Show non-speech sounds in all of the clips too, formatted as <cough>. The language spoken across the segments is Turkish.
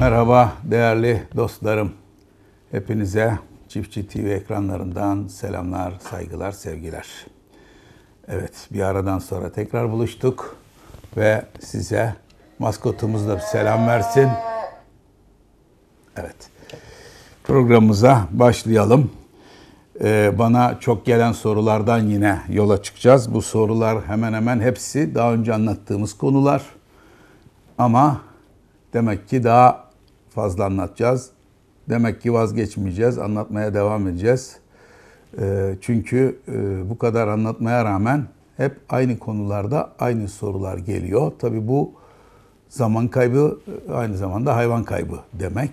Merhaba değerli dostlarım. Hepinize Çiftçi TV ekranlarından selamlar, saygılar, sevgiler. Evet, bir aradan sonra tekrar buluştuk ve size maskotumuz da selam versin. Evet. Programımıza başlayalım. Ee, bana çok gelen sorulardan yine yola çıkacağız. Bu sorular hemen hemen hepsi daha önce anlattığımız konular. Ama demek ki daha fazla anlatacağız. Demek ki vazgeçmeyeceğiz, anlatmaya devam edeceğiz. Ee, çünkü e, bu kadar anlatmaya rağmen hep aynı konularda aynı sorular geliyor. Tabii bu zaman kaybı e, aynı zamanda hayvan kaybı demek,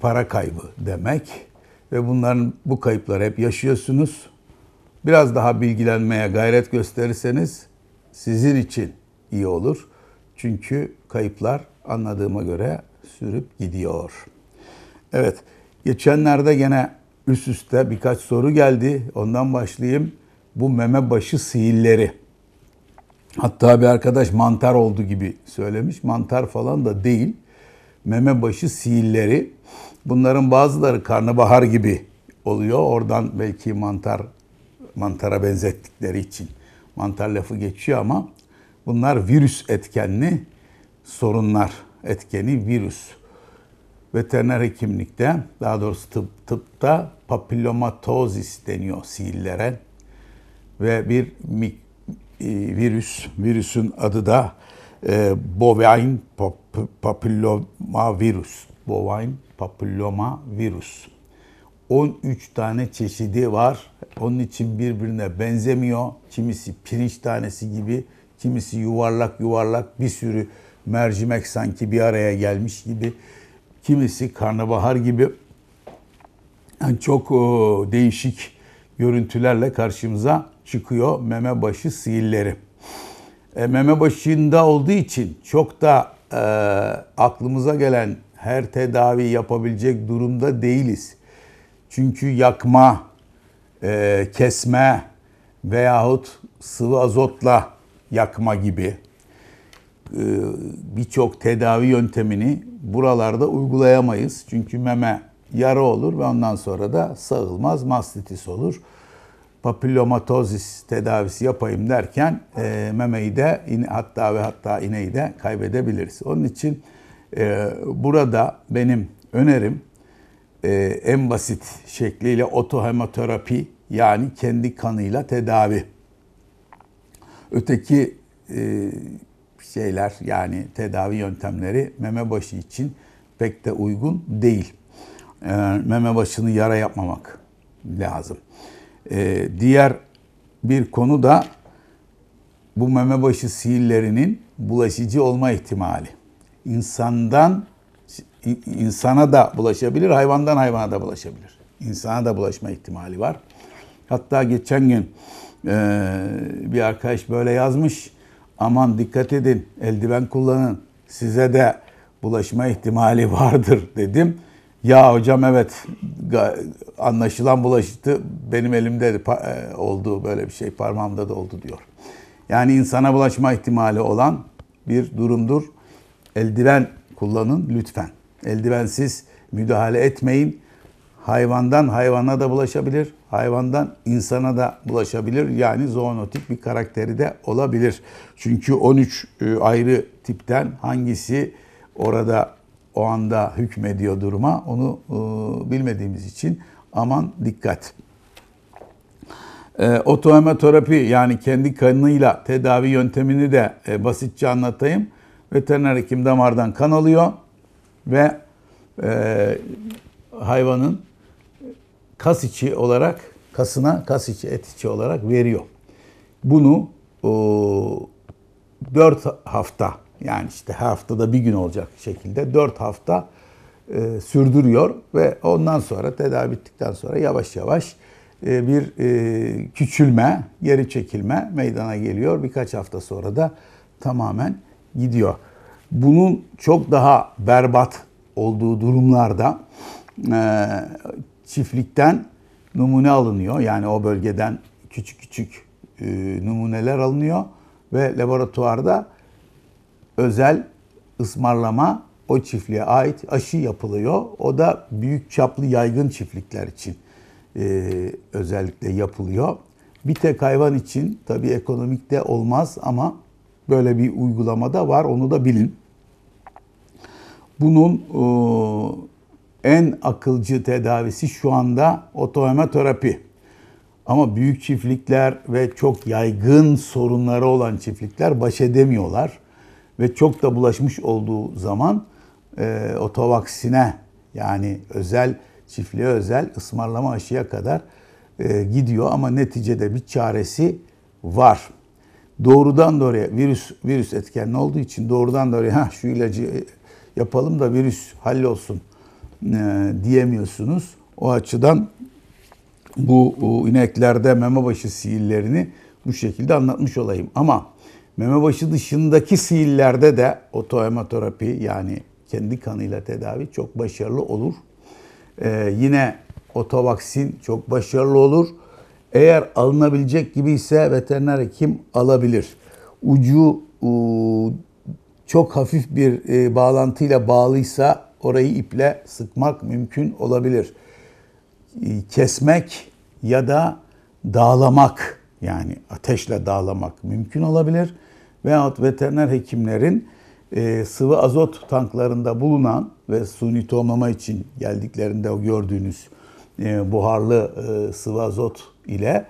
para kaybı demek ve bunların bu kayıpları hep yaşıyorsunuz. Biraz daha bilgilenmeye gayret gösterirseniz sizin için iyi olur. Çünkü kayıplar anladığıma göre sürüp gidiyor. Evet, geçenlerde gene üst üste birkaç soru geldi. Ondan başlayayım. Bu meme başı sihirleri. Hatta bir arkadaş mantar oldu gibi söylemiş. Mantar falan da değil. Meme başı sihirleri. Bunların bazıları karnabahar gibi oluyor. Oradan belki mantar mantara benzettikleri için mantar lafı geçiyor ama bunlar virüs etkenli sorunlar etkeni virüs. Veteriner hekimlikte, daha doğrusu tıp, tıpta papilomatozis deniyor sihirlere. Ve bir mik, e, virüs, virüsün adı da e, bovine pap, papilloma virüs. Bovine papilloma virüs. 13 tane çeşidi var. Onun için birbirine benzemiyor. Kimisi pirinç tanesi gibi, kimisi yuvarlak yuvarlak bir sürü mercimek sanki bir araya gelmiş gibi. Kimisi karnabahar gibi yani çok o, e, değişik görüntülerle karşımıza çıkıyor meme başı sihirleri. E, meme başında olduğu için çok da e, aklımıza gelen her tedavi yapabilecek durumda değiliz. Çünkü yakma, e, kesme veyahut sıvı azotla yakma gibi e, birçok tedavi yöntemini buralarda uygulayamayız. Çünkü meme yara olur ve ondan sonra da sağılmaz mastitis olur. Papilomatozis tedavisi yapayım derken e, memeyi de in, hatta ve hatta ineği de kaybedebiliriz. Onun için e, burada benim önerim e, en basit şekliyle otohemoterapi yani kendi kanıyla tedavi. Öteki e, şeyler yani tedavi yöntemleri meme başı için pek de uygun değil. E, meme başını yara yapmamak lazım. E, diğer bir konu da bu meme başı sihirlerinin bulaşıcı olma ihtimali. İnsandan insana da bulaşabilir, hayvandan hayvana da bulaşabilir. İnsana da bulaşma ihtimali var. Hatta geçen gün e, bir arkadaş böyle yazmış aman dikkat edin, eldiven kullanın, size de bulaşma ihtimali <laughs> vardır dedim. Ya hocam evet anlaşılan bulaştı benim elimde e, oldu böyle bir şey parmağımda da oldu diyor. Yani insana bulaşma ihtimali olan bir durumdur. Eldiven kullanın lütfen. Eldivensiz müdahale etmeyin. Hayvandan hayvana da bulaşabilir hayvandan insana da bulaşabilir. Yani zoonotik bir karakteri de olabilir. Çünkü 13 e, ayrı tipten hangisi orada o anda hükmediyor duruma onu e, bilmediğimiz için aman dikkat. E, otohematerapi yani kendi kanıyla tedavi yöntemini de e, basitçe anlatayım. Veteriner hekim damardan kan alıyor ve e, hayvanın kas içi olarak kasına kas içi et içi olarak veriyor. Bunu o, 4 hafta yani işte her haftada bir gün olacak şekilde 4 hafta e, sürdürüyor ve ondan sonra tedavi bittikten sonra yavaş yavaş e, bir e, küçülme, geri çekilme meydana geliyor. Birkaç hafta sonra da tamamen gidiyor. Bunun çok daha berbat olduğu durumlarda e, çiftlikten numune alınıyor. Yani o bölgeden küçük küçük e, numuneler alınıyor ve laboratuvarda özel ısmarlama o çiftliğe ait aşı yapılıyor. O da büyük çaplı yaygın çiftlikler için e, özellikle yapılıyor. Bir tek hayvan için tabii ekonomik de olmaz ama böyle bir uygulamada var onu da bilin. Bunun e, en akılcı tedavisi şu anda otohematerapi. Ama büyük çiftlikler ve çok yaygın sorunları olan çiftlikler baş edemiyorlar. Ve çok da bulaşmış olduğu zaman e, otovaksine yani özel çiftliğe özel ısmarlama aşıya kadar e, gidiyor ama neticede bir çaresi var. Doğrudan doğruya virüs virüs etkenli olduğu için doğrudan doğruya ha şu ilacı e, yapalım da virüs hallolsun e, diyemiyorsunuz. O açıdan bu o, ineklerde meme başı sihirlerini bu şekilde anlatmış olayım. Ama meme başı dışındaki sihirlerde de otohematerapi yani kendi kanıyla tedavi çok başarılı olur. Ee, yine otovaksin çok başarılı olur. Eğer alınabilecek gibi ise veteriner hekim alabilir. Ucu çok hafif bir e, bağlantıyla bağlıysa orayı iple sıkmak mümkün olabilir. Ee, kesmek ya da dağlamak yani ateşle dağlamak mümkün olabilir. Veyahut veteriner hekimlerin e, sıvı azot tanklarında bulunan ve suni tohumlama için geldiklerinde gördüğünüz e, buharlı e, sıvı azot ile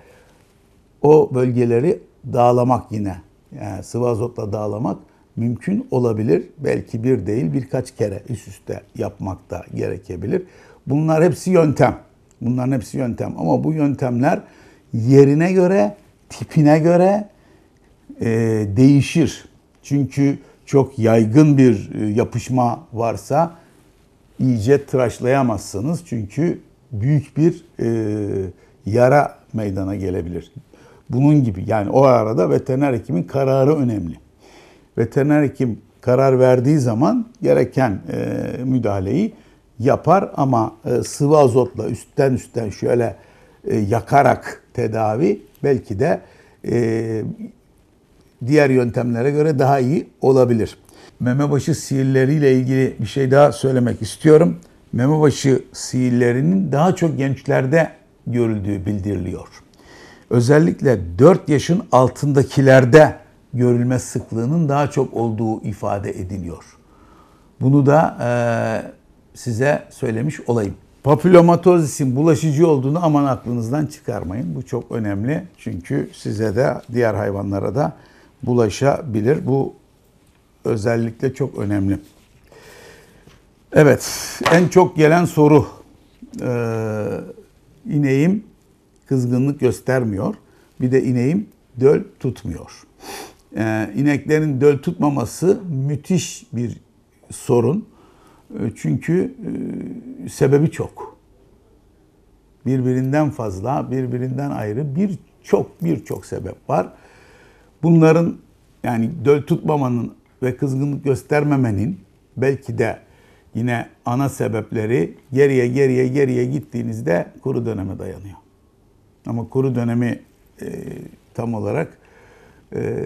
o bölgeleri dağlamak yine. Yani sıvı azotla dağlamak mümkün olabilir. Belki bir değil birkaç kere üst üste yapmak da gerekebilir. Bunlar hepsi yöntem. Bunların hepsi yöntem ama bu yöntemler yerine göre, tipine göre e, değişir. Çünkü çok yaygın bir e, yapışma varsa iyice tıraşlayamazsınız. Çünkü büyük bir e, yara meydana gelebilir. Bunun gibi yani o arada veteriner hekimin kararı önemli veteriner hekim karar verdiği zaman gereken e, müdahaleyi yapar ama e, sıvı azotla üstten üstten şöyle e, yakarak tedavi belki de e, diğer yöntemlere göre daha iyi olabilir. Memebaşı sihirleriyle ilgili bir şey daha söylemek istiyorum. Memebaşı sihirlerinin daha çok gençlerde görüldüğü bildiriliyor. Özellikle 4 yaşın altındakilerde görülme sıklığının daha çok olduğu ifade ediliyor. Bunu da e, size söylemiş olayım. Papilomatozisin bulaşıcı olduğunu aman aklınızdan çıkarmayın. Bu çok önemli çünkü size de diğer hayvanlara da bulaşabilir. Bu özellikle çok önemli. Evet, en çok gelen soru. Ee, ineğim kızgınlık göstermiyor. Bir de ineğim döl tutmuyor e, ineklerin döl tutmaması müthiş bir sorun. E, çünkü e, sebebi çok. Birbirinden fazla, birbirinden ayrı bir birçok birçok sebep var. Bunların yani döl tutmamanın ve kızgınlık göstermemenin belki de yine ana sebepleri geriye geriye geriye gittiğinizde kuru döneme dayanıyor. Ama kuru dönemi e, tam olarak e,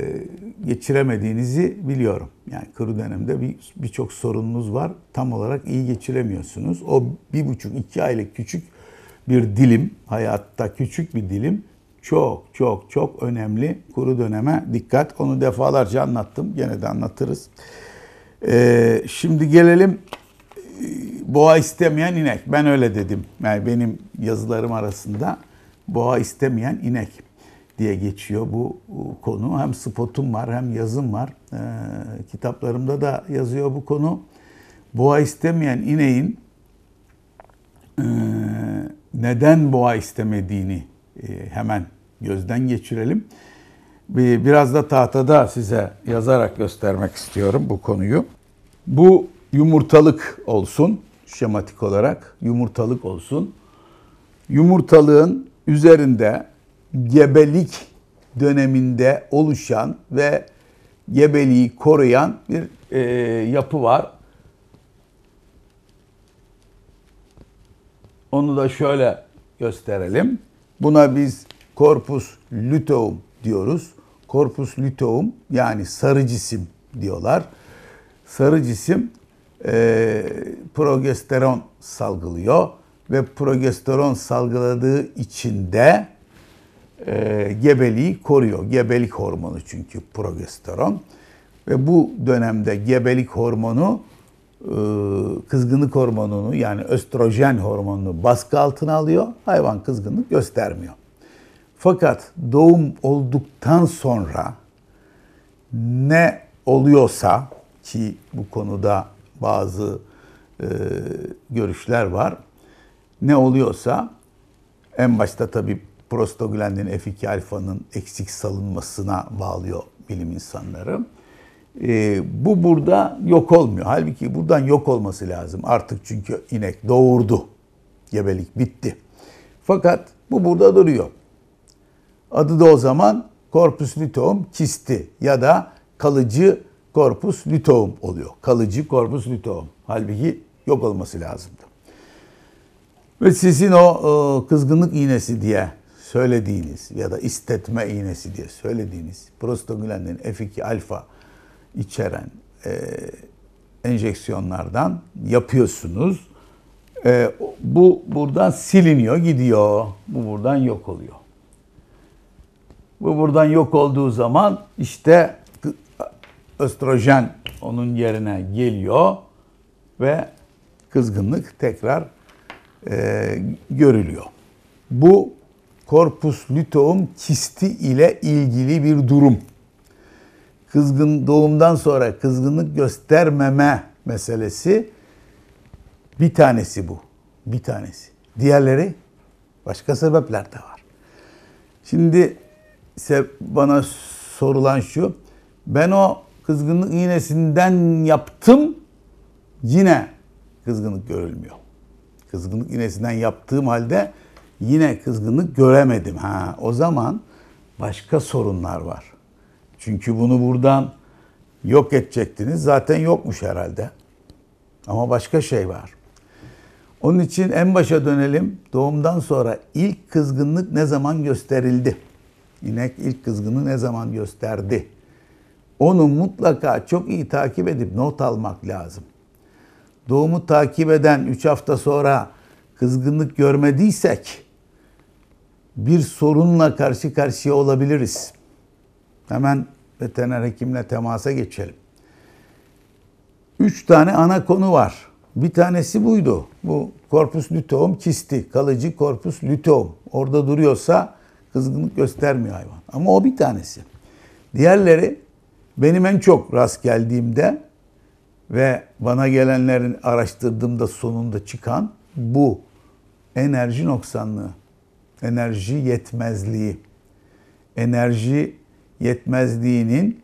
geçiremediğinizi biliyorum. Yani kuru dönemde birçok bir sorununuz var. Tam olarak iyi geçiremiyorsunuz. O bir buçuk, iki aylık küçük bir dilim, hayatta küçük bir dilim çok çok çok önemli. Kuru döneme dikkat. Onu defalarca anlattım. Gene de anlatırız. Ee, şimdi gelelim e, boğa istemeyen inek. Ben öyle dedim. Yani benim yazılarım arasında boğa istemeyen inek diye geçiyor bu konu. Hem spotum var hem yazım var. E, kitaplarımda da yazıyor bu konu. Boğa istemeyen ineğin e, neden boğa istemediğini e, hemen gözden geçirelim. Biraz da tahtada size yazarak göstermek istiyorum bu konuyu. Bu yumurtalık olsun şematik olarak yumurtalık olsun. Yumurtalığın üzerinde gebelik döneminde oluşan ve gebeliği koruyan bir e, yapı var. Onu da şöyle gösterelim. Buna biz korpus luteum diyoruz. Korpus luteum yani sarı cisim diyorlar. Sarı cisim e, progesteron salgılıyor ve progesteron salgıladığı içinde e, gebeliği koruyor. Gebelik hormonu çünkü progesteron. Ve bu dönemde gebelik hormonu e, kızgınlık hormonunu yani östrojen hormonunu baskı altına alıyor. Hayvan kızgınlık göstermiyor. Fakat doğum olduktan sonra ne oluyorsa ki bu konuda bazı e, görüşler var. Ne oluyorsa en başta tabii prostaglandin F2 alfanın eksik salınmasına bağlıyor bilim insanları. E, bu burada yok olmuyor. Halbuki buradan yok olması lazım. Artık çünkü inek doğurdu. Gebelik bitti. Fakat bu burada duruyor. Adı da o zaman korpus luteum kisti ya da kalıcı korpus luteum oluyor. Kalıcı korpus luteum. Halbuki yok olması lazımdı. Ve sizin o e, kızgınlık iğnesi diye söylediğiniz ya da istetme iğnesi diye söylediğiniz prostaglandin F2 alfa içeren e, enjeksiyonlardan yapıyorsunuz. E, bu buradan siliniyor, gidiyor. Bu buradan yok oluyor. Bu buradan yok olduğu zaman işte östrojen onun yerine geliyor ve kızgınlık tekrar e, görülüyor. Bu korpus luteum kisti ile ilgili bir durum. Kızgın doğumdan sonra kızgınlık göstermeme meselesi bir tanesi bu. Bir tanesi. Diğerleri başka sebepler de var. Şimdi bana sorulan şu. Ben o kızgınlık iğnesinden yaptım. Yine kızgınlık görülmüyor. Kızgınlık iğnesinden yaptığım halde yine kızgınlık göremedim. Ha, o zaman başka sorunlar var. Çünkü bunu buradan yok edecektiniz. Zaten yokmuş herhalde. Ama başka şey var. Onun için en başa dönelim. Doğumdan sonra ilk kızgınlık ne zaman gösterildi? İnek ilk kızgını ne zaman gösterdi? Onu mutlaka çok iyi takip edip not almak lazım. Doğumu takip eden 3 hafta sonra kızgınlık görmediysek bir sorunla karşı karşıya olabiliriz. Hemen veteriner hekimle temasa geçelim. Üç tane ana konu var. Bir tanesi buydu. Bu korpus luteum kisti. Kalıcı korpus luteum. Orada duruyorsa kızgınlık göstermiyor hayvan. Ama o bir tanesi. Diğerleri benim en çok rast geldiğimde ve bana gelenlerin araştırdığımda sonunda çıkan bu enerji noksanlığı enerji yetmezliği. Enerji yetmezliğinin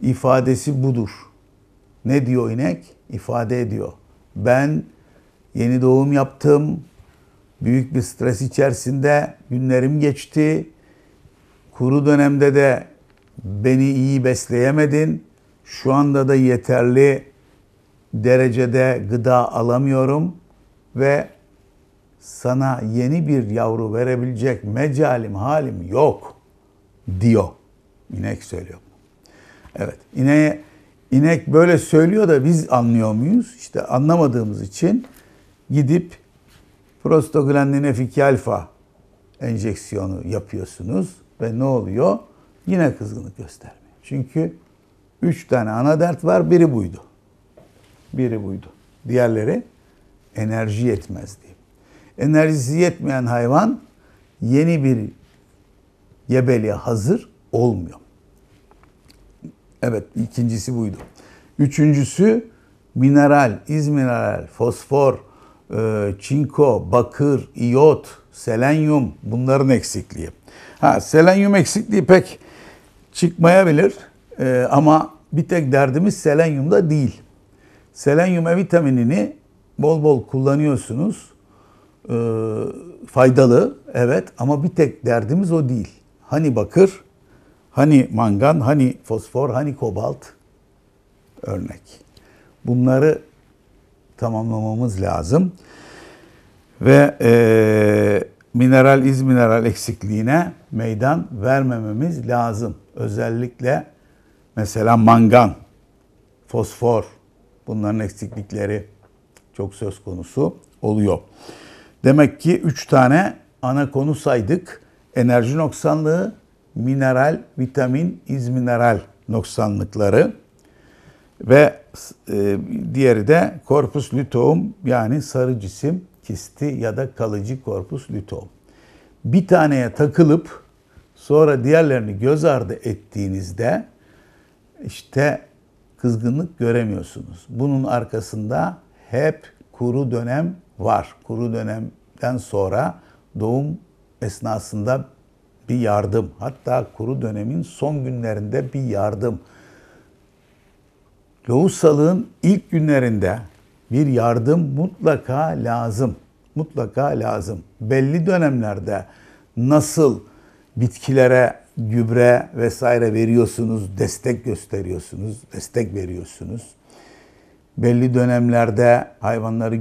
ifadesi budur. Ne diyor inek? İfade ediyor. Ben yeni doğum yaptım. Büyük bir stres içerisinde günlerim geçti. Kuru dönemde de beni iyi besleyemedin. Şu anda da yeterli derecede gıda alamıyorum ve sana yeni bir yavru verebilecek mecalim, halim yok diyor. İnek söylüyor. Evet, ineğe, inek böyle söylüyor da biz anlıyor muyuz? İşte anlamadığımız için gidip prostaglandin efiki alfa enjeksiyonu yapıyorsunuz ve ne oluyor? Yine kızgınlık göstermiyor. Çünkü üç tane ana dert var, biri buydu. Biri buydu. Diğerleri enerji yetmezdi enerjisi yetmeyen hayvan yeni bir gebeliğe hazır olmuyor. Evet ikincisi buydu. Üçüncüsü mineral, izmineral, fosfor, e, çinko, bakır, iot, selenyum bunların eksikliği. Ha selenyum eksikliği pek çıkmayabilir e, ama bir tek derdimiz selenyumda değil. Selenyum e vitaminini bol bol kullanıyorsunuz e, faydalı evet ama bir tek derdimiz o değil. Hani bakır, hani mangan, hani fosfor, hani kobalt örnek. Bunları tamamlamamız lazım. Ve e, mineral iz mineral eksikliğine meydan vermememiz lazım. Özellikle mesela mangan, fosfor bunların eksiklikleri çok söz konusu oluyor. Demek ki 3 tane ana konu saydık. Enerji noksanlığı, mineral, vitamin, izmineral noksanlıkları ve e, diğeri de korpus luteum yani sarı cisim kisti ya da kalıcı korpus luteum. Bir taneye takılıp sonra diğerlerini göz ardı ettiğinizde işte kızgınlık göremiyorsunuz. Bunun arkasında hep kuru dönem var. Kuru dönemden sonra doğum esnasında bir yardım, hatta kuru dönemin son günlerinde bir yardım. Lohusalığın ilk günlerinde bir yardım mutlaka lazım. Mutlaka lazım. Belli dönemlerde nasıl bitkilere gübre vesaire veriyorsunuz, destek gösteriyorsunuz, destek veriyorsunuz. Belli dönemlerde hayvanları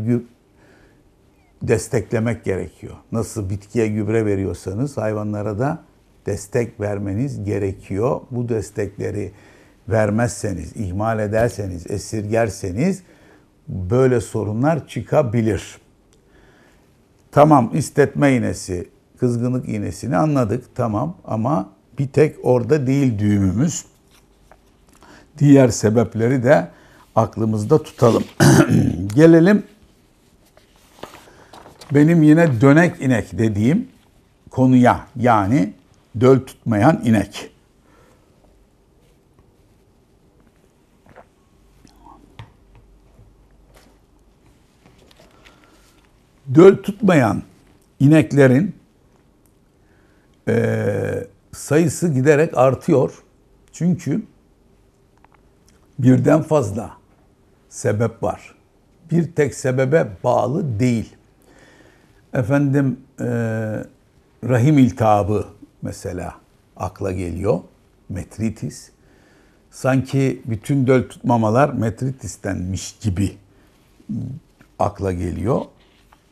desteklemek gerekiyor. Nasıl bitkiye gübre veriyorsanız hayvanlara da destek vermeniz gerekiyor. Bu destekleri vermezseniz, ihmal ederseniz, esirgerseniz böyle sorunlar çıkabilir. Tamam istetme iğnesi, kızgınlık iğnesini anladık tamam ama bir tek orada değil düğümümüz. Diğer sebepleri de aklımızda tutalım. <clears throat> Gelelim benim yine dönek inek dediğim konuya yani döl tutmayan inek. Döl tutmayan ineklerin e, sayısı giderek artıyor. Çünkü birden fazla sebep var. Bir tek sebebe bağlı değil. Efendim e, rahim iltihabı mesela akla geliyor. Metritis. Sanki bütün döl tutmamalar metritistenmiş gibi akla geliyor.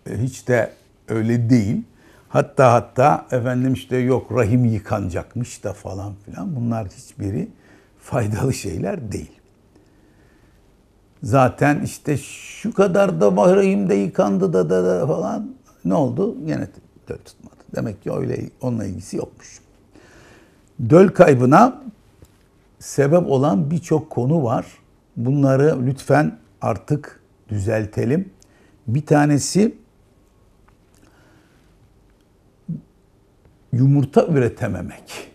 E, hiç de öyle değil. Hatta hatta efendim işte yok rahim yıkanacakmış da falan filan. Bunlar hiçbiri faydalı şeyler değil. Zaten işte şu kadar da de yıkandı da da, da falan ne oldu? yine döl tutmadı. Demek ki öyle onunla ilgisi yokmuş. Döl kaybına sebep olan birçok konu var. Bunları lütfen artık düzeltelim. Bir tanesi yumurta üretememek.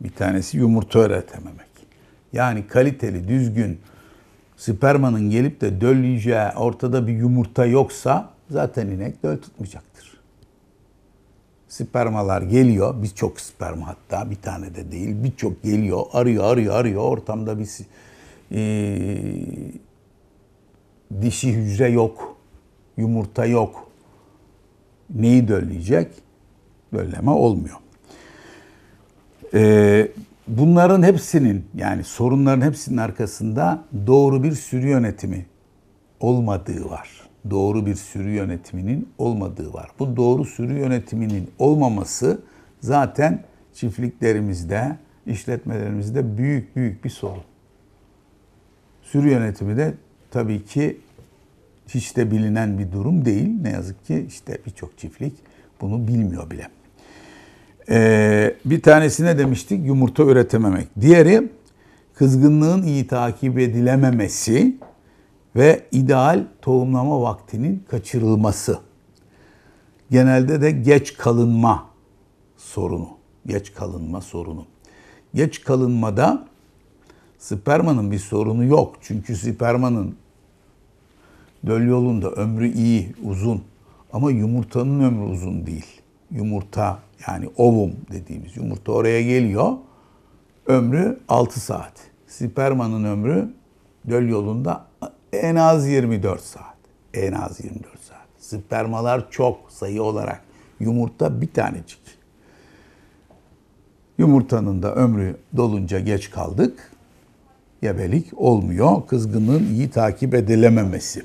Bir tanesi yumurta üretememek. Yani kaliteli, düzgün spermanın gelip de dölleyeceği ortada bir yumurta yoksa zaten inek döl tutmayacaktır. Spermalar geliyor, birçok sperma hatta bir tane de değil, birçok geliyor, arıyor, arıyor, arıyor. Ortamda bir e, dişi hücre yok, yumurta yok. Neyi dölleyecek? Dölleme olmuyor. Ee, bunların hepsinin yani sorunların hepsinin arkasında doğru bir sürü yönetimi olmadığı var doğru bir sürü yönetiminin olmadığı var. Bu doğru sürü yönetiminin olmaması zaten çiftliklerimizde, işletmelerimizde büyük büyük bir sorun. Sürü yönetimi de tabii ki hiç de bilinen bir durum değil. Ne yazık ki işte birçok çiftlik bunu bilmiyor bile. Ee, bir tanesine demiştik yumurta üretememek. Diğeri kızgınlığın iyi takip edilememesi ve ideal tohumlama vaktinin kaçırılması. Genelde de geç kalınma sorunu. Geç kalınma sorunu. Geç kalınmada spermanın bir sorunu yok. Çünkü spermanın döl yolunda ömrü iyi, uzun. Ama yumurtanın ömrü uzun değil. Yumurta yani ovum dediğimiz yumurta oraya geliyor. Ömrü 6 saat. Spermanın ömrü döl yolunda en az 24 saat. En az 24 saat. Spermalar çok sayı olarak. Yumurta bir tanecik. Yumurtanın da ömrü dolunca geç kaldık. Gebelik olmuyor. Kızgınlığın iyi takip edilememesi.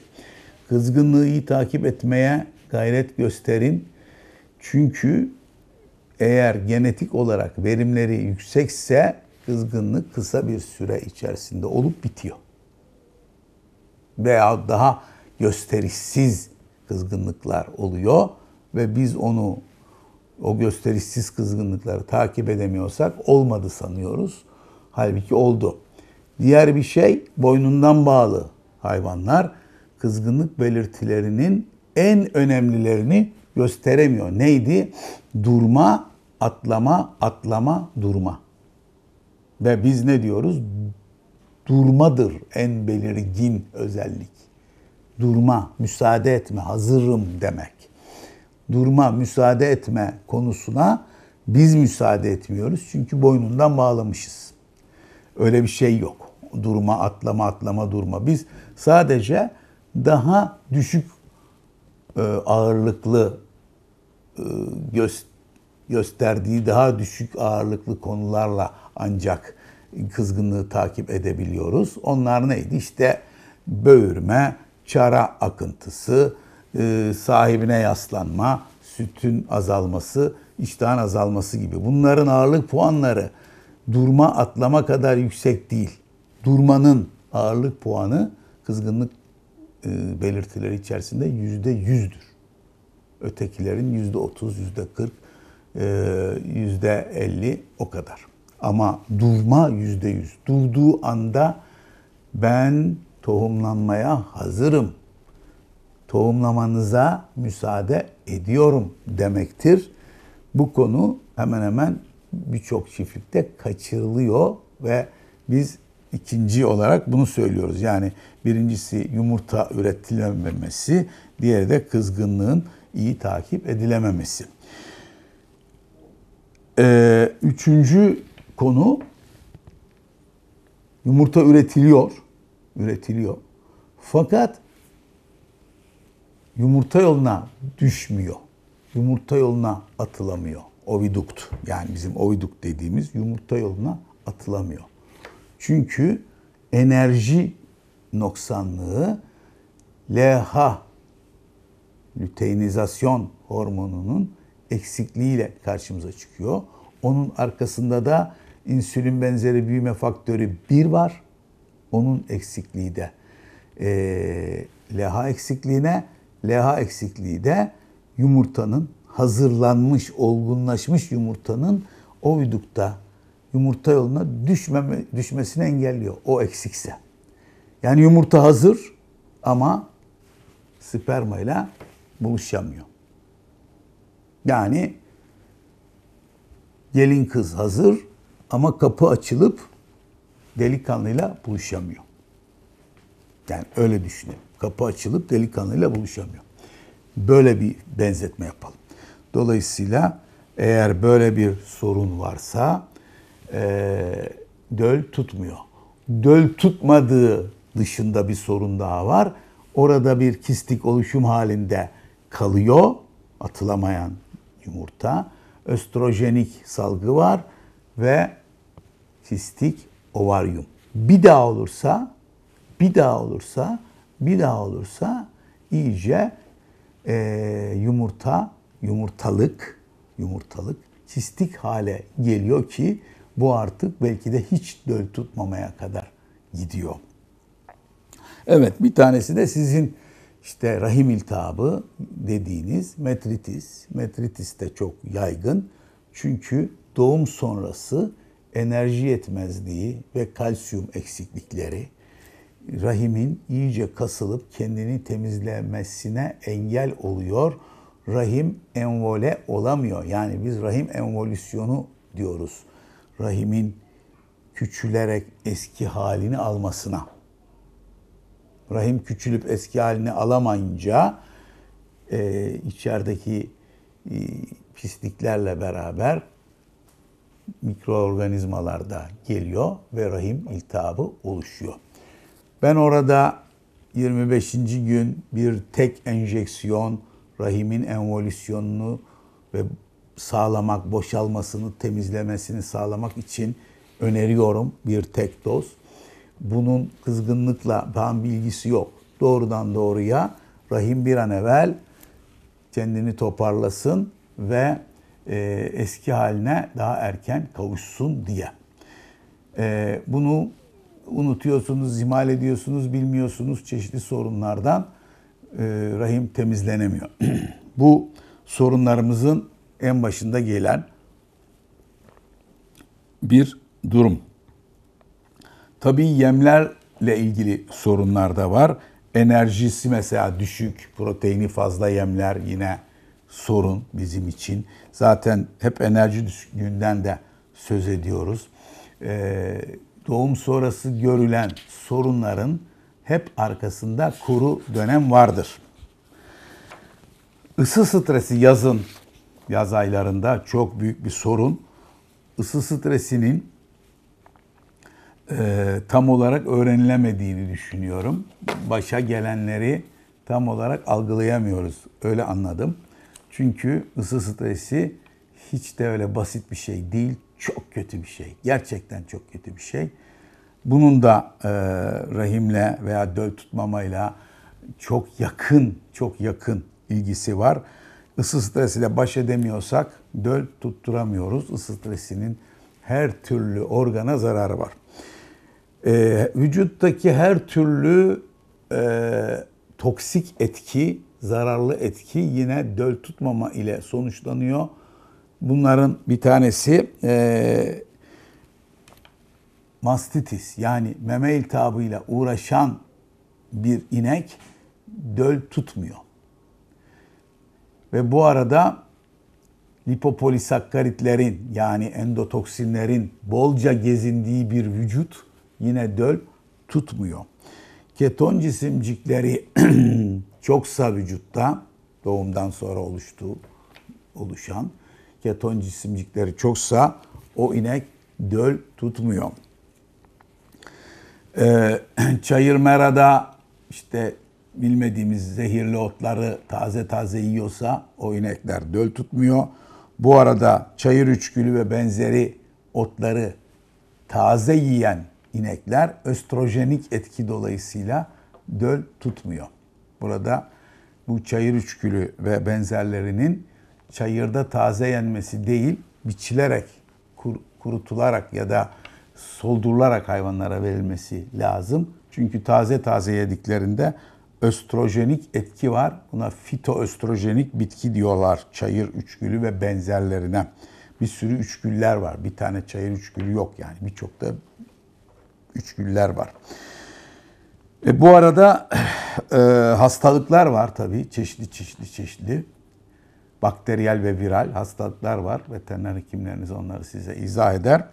Kızgınlığı iyi takip etmeye gayret gösterin. Çünkü eğer genetik olarak verimleri yüksekse kızgınlık kısa bir süre içerisinde olup bitiyor veya daha gösterişsiz kızgınlıklar oluyor ve biz onu o gösterişsiz kızgınlıkları takip edemiyorsak olmadı sanıyoruz. Halbuki oldu. Diğer bir şey boynundan bağlı hayvanlar kızgınlık belirtilerinin en önemlilerini gösteremiyor. Neydi? Durma, atlama, atlama, durma. Ve biz ne diyoruz? durmadır en belirgin özellik. Durma, müsaade etme, hazırım demek. Durma, müsaade etme konusuna biz müsaade etmiyoruz çünkü boynundan bağlamışız. Öyle bir şey yok. Durma, atlama, atlama, durma. Biz sadece daha düşük e, ağırlıklı e, gösterdiği daha düşük ağırlıklı konularla ancak kızgınlığı takip edebiliyoruz. Onlar neydi? İşte böğürme, çara akıntısı, e, sahibine yaslanma, sütün azalması, iştahın azalması gibi. Bunların ağırlık puanları durma atlama kadar yüksek değil. Durmanın ağırlık puanı kızgınlık e, belirtileri içerisinde yüzde yüzdür. Ötekilerin yüzde otuz, yüzde kırk, e, yüzde elli o kadar. Ama durma yüzde yüz. Durduğu anda ben tohumlanmaya hazırım. Tohumlamanıza müsaade ediyorum demektir. Bu konu hemen hemen birçok çiftlikte kaçırılıyor ve biz ikinci olarak bunu söylüyoruz. Yani birincisi yumurta üretilememesi, diğeri de kızgınlığın iyi takip edilememesi. Ee, üçüncü konu yumurta üretiliyor. Üretiliyor. Fakat yumurta yoluna düşmüyor. Yumurta yoluna atılamıyor. Ovidukt yani bizim ovidukt dediğimiz yumurta yoluna atılamıyor. Çünkü enerji noksanlığı LH lüteinizasyon hormonunun eksikliğiyle karşımıza çıkıyor. Onun arkasında da insülin benzeri büyüme faktörü 1 var. Onun eksikliği de e, LH eksikliğine, LH eksikliği de yumurtanın hazırlanmış, olgunlaşmış yumurtanın ovidukta yumurta yoluna düşmeme, düşmesini engelliyor o eksikse. Yani yumurta hazır ama sperma ile buluşamıyor. Yani gelin kız hazır ama kapı açılıp delikanlıyla buluşamıyor. Yani öyle düşünün. Kapı açılıp delikanlıyla buluşamıyor. Böyle bir benzetme yapalım. Dolayısıyla eğer böyle bir sorun varsa e, döl tutmuyor. Döl tutmadığı dışında bir sorun daha var. Orada bir kistik oluşum halinde kalıyor atılamayan yumurta. Östrojenik salgı var ve sistik ovaryum. Bir daha olursa, bir daha olursa, bir daha olursa iyice e, yumurta, yumurtalık, yumurtalık sistik hale geliyor ki bu artık belki de hiç döl tutmamaya kadar gidiyor. Evet bir tanesi de sizin işte rahim iltihabı dediğiniz metritis. Metritis de çok yaygın. Çünkü doğum sonrası enerji yetmezliği ve kalsiyum eksiklikleri rahimin iyice kasılıp kendini temizlemesine engel oluyor. Rahim envole olamıyor. Yani biz rahim envolüsyonu diyoruz. Rahimin küçülerek eski halini almasına. Rahim küçülüp eski halini alamayınca e, içerideki e, pisliklerle beraber mikroorganizmalarda geliyor ve rahim iltihabı oluşuyor. Ben orada 25. gün bir tek enjeksiyon rahimin envolüsyonunu ve sağlamak, boşalmasını, temizlemesini sağlamak için öneriyorum bir tek doz. Bunun kızgınlıkla ben bilgisi yok. Doğrudan doğruya rahim bir an evvel kendini toparlasın ve e, eski haline daha erken kavuşsun diye. E, bunu unutuyorsunuz, ihmal ediyorsunuz, bilmiyorsunuz çeşitli sorunlardan e, rahim temizlenemiyor. <clears throat> Bu sorunlarımızın en başında gelen bir durum. Tabii yemlerle ilgili sorunlar da var. Enerjisi mesela düşük, proteini fazla yemler yine sorun bizim için. Zaten hep enerji düşüklüğünden de söz ediyoruz. Ee, doğum sonrası görülen sorunların hep arkasında kuru dönem vardır. Isı stresi yazın, yaz aylarında çok büyük bir sorun. Isı stresinin e, tam olarak öğrenilemediğini düşünüyorum. Başa gelenleri tam olarak algılayamıyoruz. Öyle anladım. Çünkü ısı stresi hiç de öyle basit bir şey değil. Çok kötü bir şey. Gerçekten çok kötü bir şey. Bunun da e, rahimle veya döl tutmamayla çok yakın, çok yakın ilgisi var. Isı stresiyle baş edemiyorsak döl tutturamıyoruz. Isı stresinin her türlü organa zararı var. E, vücuttaki her türlü e, toksik etki zararlı etki yine döl tutmama ile sonuçlanıyor. Bunların bir tanesi e, mastitis yani meme iltihabıyla uğraşan bir inek döl tutmuyor. Ve bu arada lipopolisakkaritlerin yani endotoksinlerin bolca gezindiği bir vücut yine döl tutmuyor. Keton cisimcikleri <clears throat> çoksa vücutta doğumdan sonra oluştuğu oluşan keton cisimcikleri çoksa o inek döl tutmuyor. Ee, <clears throat> çayır merada işte bilmediğimiz zehirli otları taze taze yiyorsa o inekler döl tutmuyor. Bu arada çayır üçgülü ve benzeri otları taze yiyen inekler östrojenik etki dolayısıyla döl tutmuyor. Burada bu çayır üçgülü ve benzerlerinin çayırda taze yenmesi değil, biçilerek, kur, kurutularak ya da soldurularak hayvanlara verilmesi lazım. Çünkü taze taze yediklerinde östrojenik etki var. Buna fitoöstrojenik bitki diyorlar çayır üçgülü ve benzerlerine. Bir sürü üçgüller var. Bir tane çayır üçgülü yok yani. Birçok da üçgüller var. E, bu arada e, hastalıklar var tabii. Çeşitli çeşitli çeşitli. Bakteriyel ve viral hastalıklar var. Veteriner hekimleriniz onları size izah eder.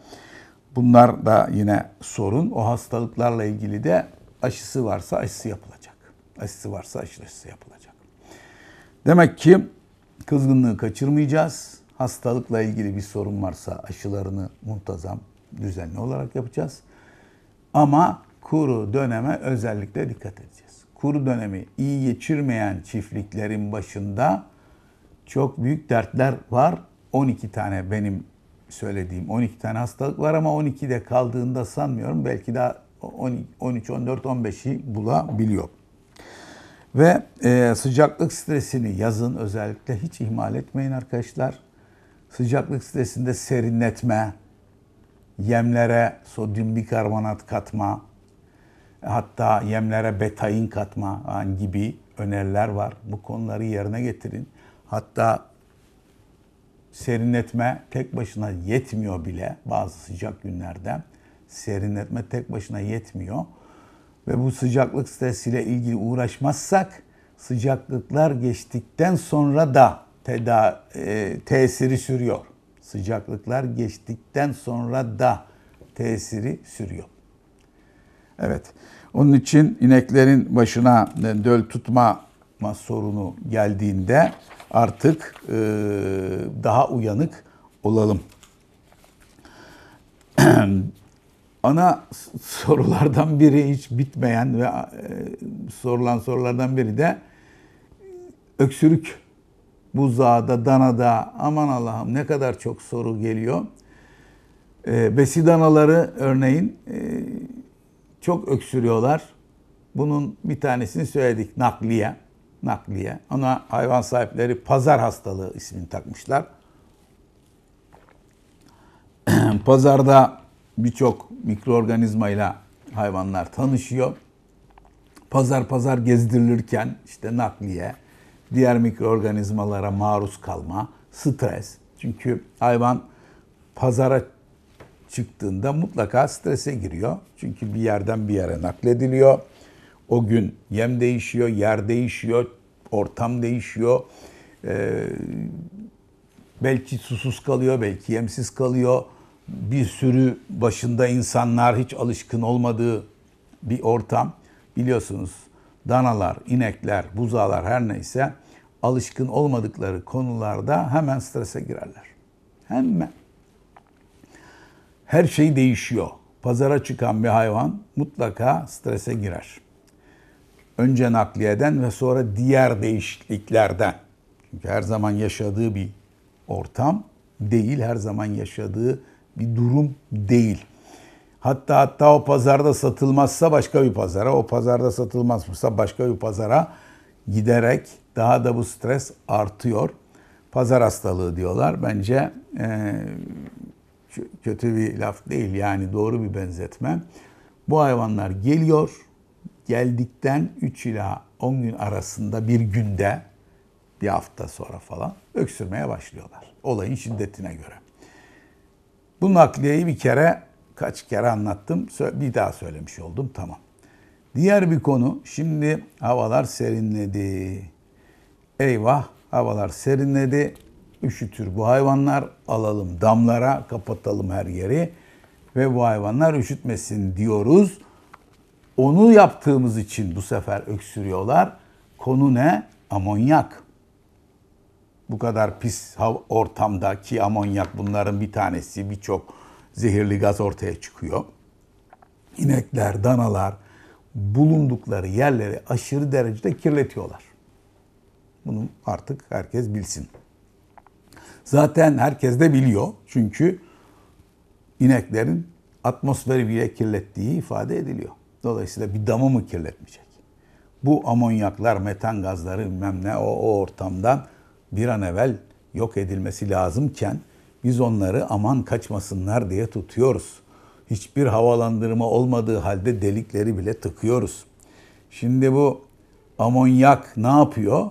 Bunlar da yine sorun. O hastalıklarla ilgili de aşısı varsa aşısı yapılacak. Aşısı varsa aşısı yapılacak. Demek ki kızgınlığı kaçırmayacağız. Hastalıkla ilgili bir sorun varsa aşılarını muntazam, düzenli olarak yapacağız. Ama kuru döneme özellikle dikkat edeceğiz. Kuru dönemi iyi geçirmeyen çiftliklerin başında çok büyük dertler var. 12 tane benim söylediğim 12 tane hastalık var ama 12'de kaldığında sanmıyorum belki daha 13, 14, 15'i bulabiliyor. Ve e, sıcaklık stresini yazın özellikle hiç ihmal etmeyin arkadaşlar. Sıcaklık stresinde serinletme, yemlere sodyum bikarbonat katma, Hatta yemlere betain katma gibi öneriler var. Bu konuları yerine getirin. Hatta serinletme tek başına yetmiyor bile bazı sıcak günlerde. Serinletme tek başına yetmiyor. Ve bu sıcaklık stresiyle ilgili uğraşmazsak sıcaklıklar geçtikten sonra da teda, e, tesiri sürüyor. Sıcaklıklar geçtikten sonra da tesiri sürüyor. Evet. Onun için ineklerin başına döl tutma sorunu geldiğinde artık e, daha uyanık olalım. <clears throat> Ana sorulardan biri hiç bitmeyen ve e, sorulan sorulardan biri de öksürük. Buzağda, danada aman Allah'ım ne kadar çok soru geliyor. E, besi danaları örneğin çok öksürüyorlar. Bunun bir tanesini söyledik. Nakliye. Nakliye. Ona hayvan sahipleri pazar hastalığı ismini takmışlar. <clears throat> Pazarda birçok mikroorganizmayla hayvanlar tanışıyor. Pazar pazar gezdirilirken işte nakliye, diğer mikroorganizmalara maruz kalma, stres. Çünkü hayvan pazara çıktığında mutlaka strese giriyor. Çünkü bir yerden bir yere naklediliyor. O gün yem değişiyor, yer değişiyor, ortam değişiyor. Ee, belki susuz kalıyor, belki yemsiz kalıyor. Bir sürü başında insanlar hiç alışkın olmadığı bir ortam. Biliyorsunuz danalar, inekler, buzalar her neyse alışkın olmadıkları konularda hemen strese girerler. Hemen her şey değişiyor. Pazara çıkan bir hayvan mutlaka strese girer. Önce nakliyeden ve sonra diğer değişikliklerden. Çünkü her zaman yaşadığı bir ortam değil, her zaman yaşadığı bir durum değil. Hatta hatta o pazarda satılmazsa başka bir pazara, o pazarda satılmazsa başka bir pazara giderek daha da bu stres artıyor. Pazar hastalığı diyorlar. Bence e, kötü bir laf değil yani doğru bir benzetme. Bu hayvanlar geliyor. Geldikten 3 ila 10 gün arasında bir günde bir hafta sonra falan öksürmeye başlıyorlar. Olayın şiddetine göre. Bu nakliyeyi bir kere kaç kere anlattım. Bir daha söylemiş oldum. Tamam. Diğer bir konu şimdi havalar serinledi. Eyvah havalar serinledi üşütür. Bu hayvanlar alalım, damlara kapatalım her yeri ve bu hayvanlar üşütmesin diyoruz. Onu yaptığımız için bu sefer öksürüyorlar. Konu ne? Amonyak. Bu kadar pis ortamdaki amonyak bunların bir tanesi birçok zehirli gaz ortaya çıkıyor. İnekler, danalar bulundukları yerleri aşırı derecede kirletiyorlar. Bunu artık herkes bilsin. Zaten herkes de biliyor. Çünkü ineklerin atmosferi bile kirlettiği ifade ediliyor. Dolayısıyla bir damı mı kirletmeyecek? Bu amonyaklar, metan gazları bilmem ne o, o ortamdan bir an evvel yok edilmesi lazımken biz onları aman kaçmasınlar diye tutuyoruz. Hiçbir havalandırma olmadığı halde delikleri bile tıkıyoruz. Şimdi bu amonyak ne yapıyor?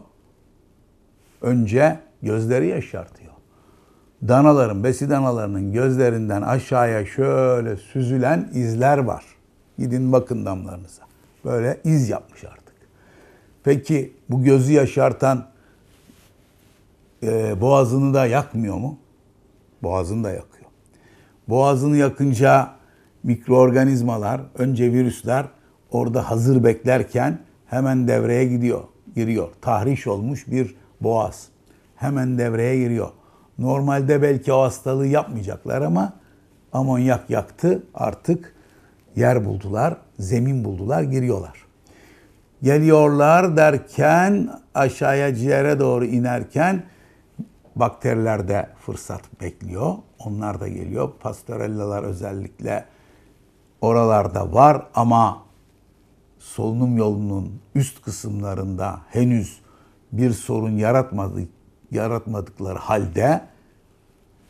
Önce gözleri yaşartıyor danaların, besi danalarının gözlerinden aşağıya şöyle süzülen izler var. Gidin bakın damlarınıza. Böyle iz yapmış artık. Peki bu gözü yaşartan e, boğazını da yakmıyor mu? Boğazını da yakıyor. Boğazını yakınca mikroorganizmalar, önce virüsler orada hazır beklerken hemen devreye gidiyor, giriyor. Tahriş olmuş bir boğaz hemen devreye giriyor. Normalde belki o hastalığı yapmayacaklar ama amonyak yaktı. Artık yer buldular, zemin buldular, giriyorlar. Geliyorlar derken aşağıya ciğere doğru inerken bakteriler de fırsat bekliyor. Onlar da geliyor. Pastorellalar özellikle oralarda var ama solunum yolunun üst kısımlarında henüz bir sorun yaratmadık yaratmadıkları halde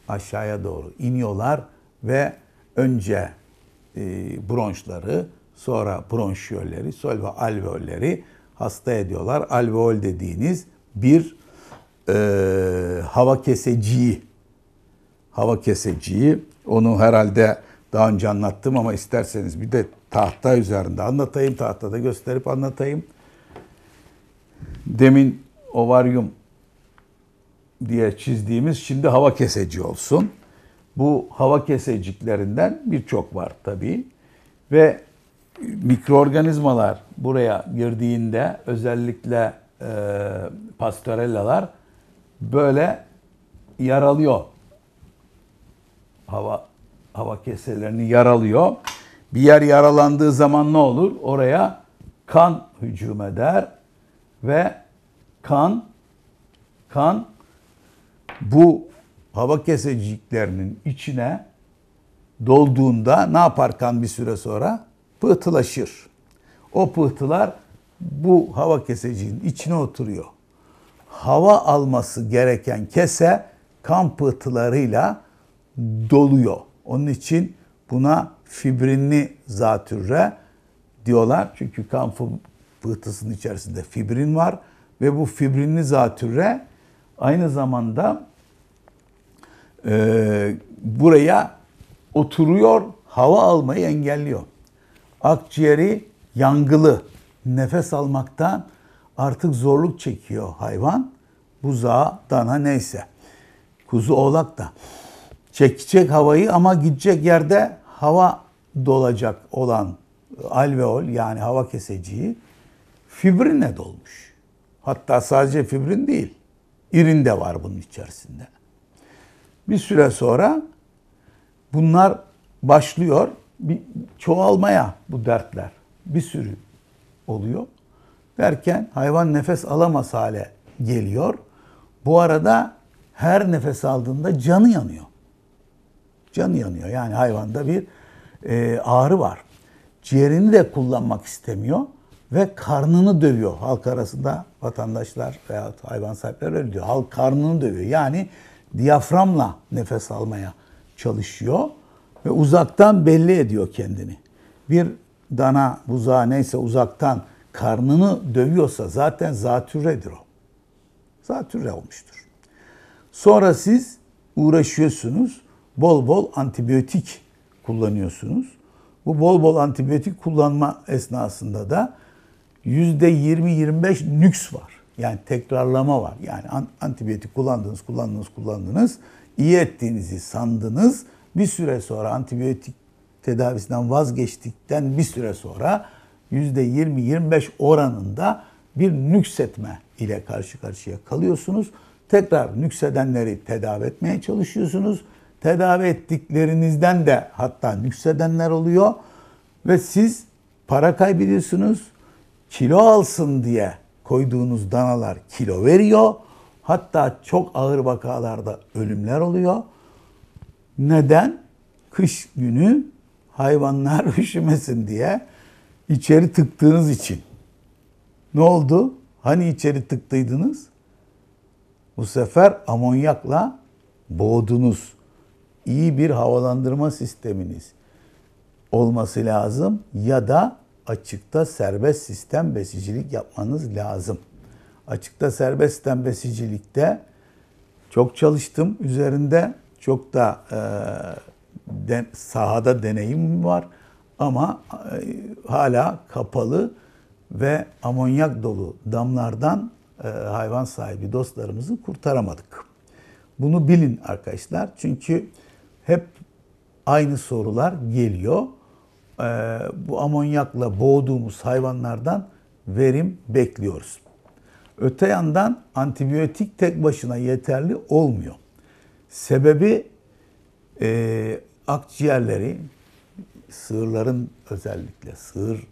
aşağıya doğru iniyorlar ve önce e, bronşları, sonra bronşiyolleri, sol ve alveolleri hasta ediyorlar. Alveol dediğiniz bir e, hava keseciği, hava keseciği. Onu herhalde daha önce anlattım ama isterseniz bir de tahta üzerinde anlatayım, tahtada gösterip anlatayım. Demin ovaryum diye çizdiğimiz şimdi hava keseci olsun. Bu hava keseciklerinden birçok var tabii. Ve mikroorganizmalar buraya girdiğinde özellikle e, pastorellalar böyle yaralıyor. Hava hava keselerini yaralıyor. Bir yer yaralandığı zaman ne olur? Oraya kan hücum eder ve kan kan bu hava keseciklerinin içine dolduğunda ne yaparkan bir süre sonra? Pıhtılaşır. O pıhtılar bu hava keseciğin içine oturuyor. Hava alması gereken kese kan pıhtılarıyla doluyor. Onun için buna fibrinli zatürre diyorlar. Çünkü kan pıhtısının içerisinde fibrin var ve bu fibrinli zatürre aynı zamanda e, buraya oturuyor, hava almayı engelliyor. Akciğeri yangılı, nefes almakta artık zorluk çekiyor hayvan. Buzağa, dana neyse. Kuzu oğlak da. Çekecek havayı ama gidecek yerde hava dolacak olan alveol yani hava keseciği fibrinle dolmuş. Hatta sadece fibrin değil. İrin de var bunun içerisinde. Bir süre sonra bunlar başlıyor bir çoğalmaya bu dertler. Bir sürü oluyor. Derken hayvan nefes alamaz hale geliyor. Bu arada her nefes aldığında canı yanıyor. Canı yanıyor. Yani hayvanda bir e, ağrı var. Ciğerini de kullanmak istemiyor ve karnını dövüyor. Halk arasında vatandaşlar veya hayvan sahipleri öyle diyor. Halk karnını dövüyor. Yani diyaframla nefes almaya çalışıyor ve uzaktan belli ediyor kendini. Bir dana, buzağa neyse uzaktan karnını dövüyorsa zaten zatürredir o. Zatürre olmuştur. Sonra siz uğraşıyorsunuz. Bol bol antibiyotik kullanıyorsunuz. Bu bol bol antibiyotik kullanma esnasında da %20-25 nüks var. Yani tekrarlama var. Yani antibiyotik kullandınız, kullandınız, kullandınız. İyi ettiğinizi sandınız. Bir süre sonra antibiyotik tedavisinden vazgeçtikten bir süre sonra %20-25 oranında bir nüksetme ile karşı karşıya kalıyorsunuz. Tekrar nüksedenleri tedavi etmeye çalışıyorsunuz. Tedavi ettiklerinizden de hatta nüksedenler oluyor ve siz para kaybediyorsunuz, kilo alsın diye koyduğunuz danalar kilo veriyor. Hatta çok ağır vakalarda ölümler oluyor. Neden? Kış günü hayvanlar <laughs> üşümesin diye içeri tıktığınız için. Ne oldu? Hani içeri tıktıydınız? Bu sefer amonyakla boğdunuz. İyi bir havalandırma sisteminiz olması lazım ya da açıkta serbest sistem besicilik yapmanız lazım. Açıkta serbest sistem besicilikte çok çalıştım üzerinde. Çok da e, de, sahada deneyim var ama e, hala kapalı ve amonyak dolu damlardan e, hayvan sahibi dostlarımızı kurtaramadık. Bunu bilin arkadaşlar çünkü hep aynı sorular geliyor e, bu amonyakla boğduğumuz hayvanlardan verim bekliyoruz. Öte yandan antibiyotik tek başına yeterli olmuyor. Sebebi e, akciğerleri, sığırların özellikle sığır e,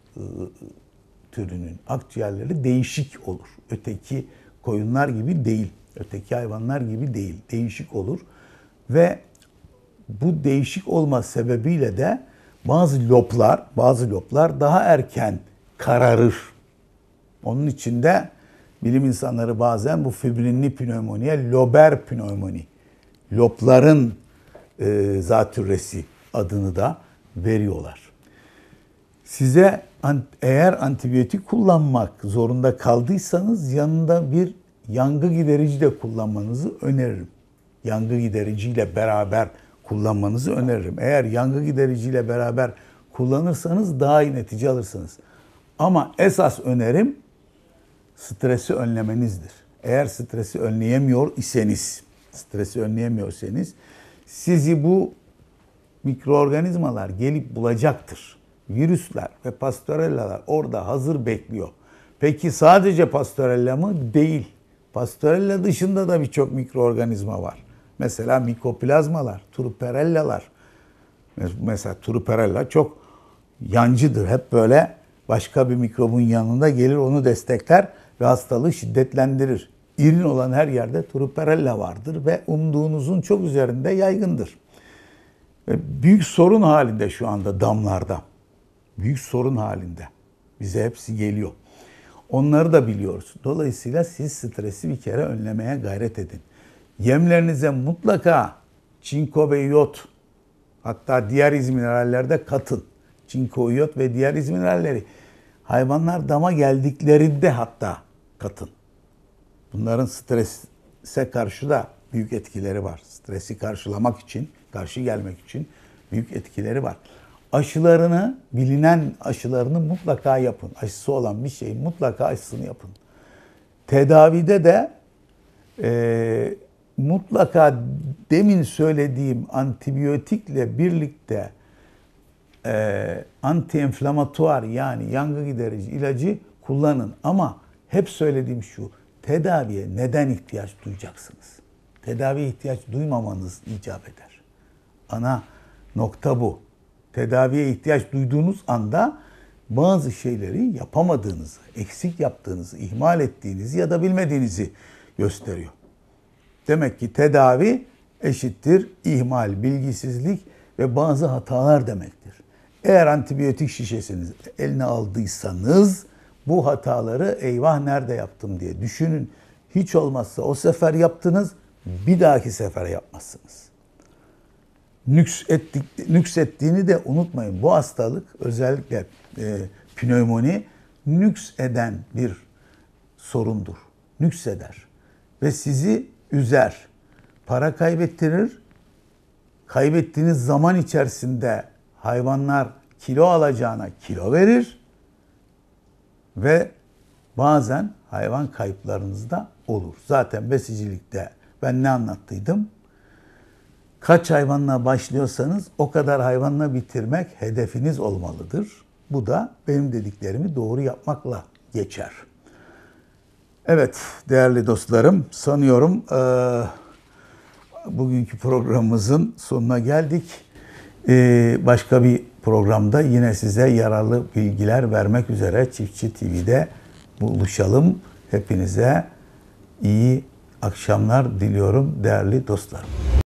türünün akciğerleri değişik olur. Öteki koyunlar gibi değil, öteki hayvanlar gibi değil, değişik olur. Ve bu değişik olma sebebiyle de bazı loplar, bazı loplar daha erken kararır. Onun içinde bilim insanları bazen bu fibrinli pnömoniye lober pnömoni, lopların e, zatürresi adını da veriyorlar. Size eğer antibiyotik kullanmak zorunda kaldıysanız yanında bir yangı giderici de kullanmanızı öneririm. Yangı gidericiyle beraber kullanmanızı öneririm. Eğer yangı gidericiyle beraber kullanırsanız daha iyi netice alırsınız. Ama esas önerim stresi önlemenizdir. Eğer stresi önleyemiyor iseniz, stresi önleyemiyorsanız sizi bu mikroorganizmalar gelip bulacaktır. Virüsler ve pastorellalar orada hazır bekliyor. Peki sadece pastorella mı? Değil. Pastorella dışında da birçok mikroorganizma var. Mesela mikoplazmalar, truperellalar. Mesela truperella çok yancıdır. Hep böyle başka bir mikrobun yanında gelir onu destekler ve hastalığı şiddetlendirir. İrin olan her yerde truperella vardır ve umduğunuzun çok üzerinde yaygındır. E, büyük sorun halinde şu anda damlarda. Büyük sorun halinde. Bize hepsi geliyor. Onları da biliyoruz. Dolayısıyla siz stresi bir kere önlemeye gayret edin. Yemlerinize mutlaka çinko ve iot hatta diğer izminerallerde katın. Çinko, iot ve diğer izmineralleri hayvanlar dama geldiklerinde hatta katın. Bunların strese karşı da büyük etkileri var. Stresi karşılamak için, karşı gelmek için büyük etkileri var. Aşılarını, bilinen aşılarını mutlaka yapın. Aşısı olan bir şeyin mutlaka aşısını yapın. Tedavide de e, mutlaka demin söylediğim antibiyotikle birlikte e, antienflamatuar yani yangı giderici ilacı kullanın. Ama hep söylediğim şu, tedaviye neden ihtiyaç duyacaksınız? Tedaviye ihtiyaç duymamanız icap eder. Ana nokta bu. Tedaviye ihtiyaç duyduğunuz anda bazı şeyleri yapamadığınızı, eksik yaptığınızı, ihmal ettiğinizi ya da bilmediğinizi gösteriyor. Demek ki tedavi eşittir ihmal, bilgisizlik ve bazı hatalar demektir. Eğer antibiyotik şişesini eline aldıysanız bu hataları eyvah nerede yaptım diye düşünün. Hiç olmazsa o sefer yaptınız, bir dahaki sefere yapmazsınız. Nüks, ettik, nüks ettiğini de unutmayın. Bu hastalık özellikle e, pnömoni nüks eden bir sorundur. Nüks eder. Ve sizi üzer, para kaybettirir. Kaybettiğiniz zaman içerisinde hayvanlar kilo alacağına kilo verir ve bazen hayvan kayıplarınız da olur. Zaten besicilikte ben ne anlattıydım? Kaç hayvanla başlıyorsanız o kadar hayvanla bitirmek hedefiniz olmalıdır. Bu da benim dediklerimi doğru yapmakla geçer. Evet değerli dostlarım sanıyorum e, bugünkü programımızın sonuna geldik. E, başka bir programda yine size yararlı bilgiler vermek üzere Çiftçi TV'de buluşalım. Hepinize iyi akşamlar diliyorum değerli dostlarım.